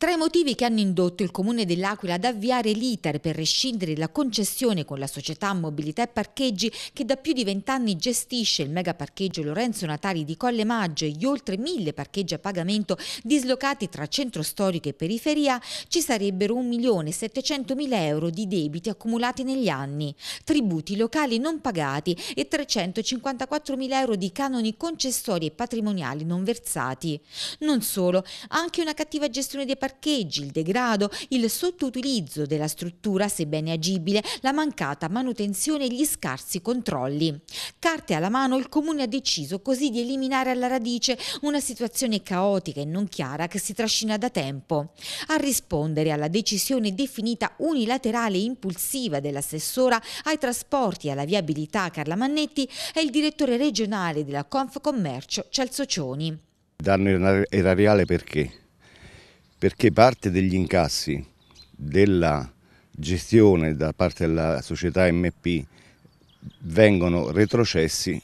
Tra i motivi che hanno indotto il Comune dell'Aquila ad avviare l'iter per rescindere la concessione con la società Mobilità e Parcheggi che da più di vent'anni gestisce il mega parcheggio Lorenzo Natali di Colle Maggio e gli oltre mille parcheggi a pagamento dislocati tra centro storico e periferia ci sarebbero 1.700.000 euro di debiti accumulati negli anni, tributi locali non pagati e 354.000 euro di canoni concessori e patrimoniali non versati. Non solo, anche una cattiva gestione dei parcheggi parcheggi, il degrado, il sottoutilizzo della struttura, sebbene agibile, la mancata manutenzione e gli scarsi controlli. Carte alla mano, il Comune ha deciso così di eliminare alla radice una situazione caotica e non chiara che si trascina da tempo. A rispondere alla decisione definita unilaterale e impulsiva dell'assessora ai trasporti e alla viabilità Carla Mannetti è il direttore regionale della Confcommercio Celso Cioni. Danno erariale perché? perché parte degli incassi della gestione da parte della società MP vengono retrocessi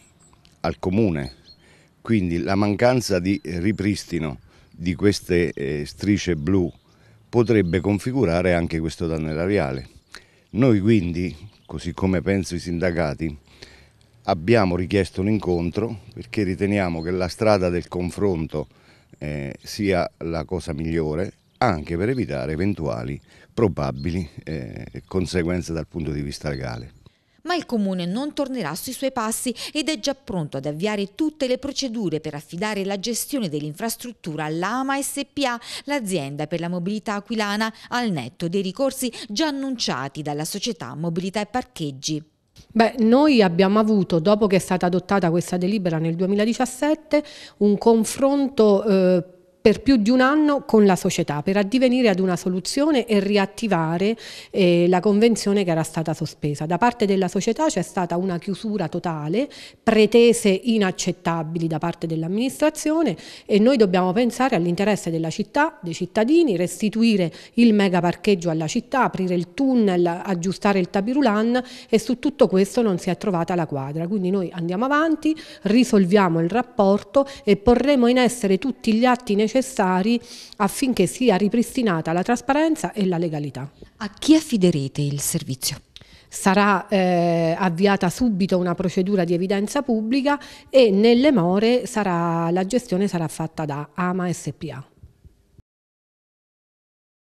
al comune. Quindi la mancanza di ripristino di queste eh, strisce blu potrebbe configurare anche questo danno erariale. Noi quindi, così come penso i sindacati, abbiamo richiesto un incontro perché riteniamo che la strada del confronto eh, sia la cosa migliore anche per evitare eventuali probabili eh, conseguenze dal punto di vista legale. Ma il Comune non tornerà sui suoi passi ed è già pronto ad avviare tutte le procedure per affidare la gestione dell'infrastruttura all'AMA SPA, l'azienda per la mobilità aquilana, al netto dei ricorsi già annunciati dalla società Mobilità e Parcheggi. Beh, noi abbiamo avuto, dopo che è stata adottata questa delibera nel 2017, un confronto eh, per più di un anno con la società per addivenire ad una soluzione e riattivare eh, la convenzione che era stata sospesa. Da parte della società c'è stata una chiusura totale, pretese inaccettabili da parte dell'amministrazione e noi dobbiamo pensare all'interesse della città, dei cittadini, restituire il mega parcheggio alla città, aprire il tunnel, aggiustare il tabirulan e su tutto questo non si è trovata la quadra. Quindi noi andiamo avanti, risolviamo il rapporto e porremo in essere tutti gli atti necessari necessari affinché sia ripristinata la trasparenza e la legalità. A chi affiderete il servizio? sarà eh, avviata subito una procedura di evidenza pubblica e nelle more sarà, la gestione sarà fatta da AMA SPA.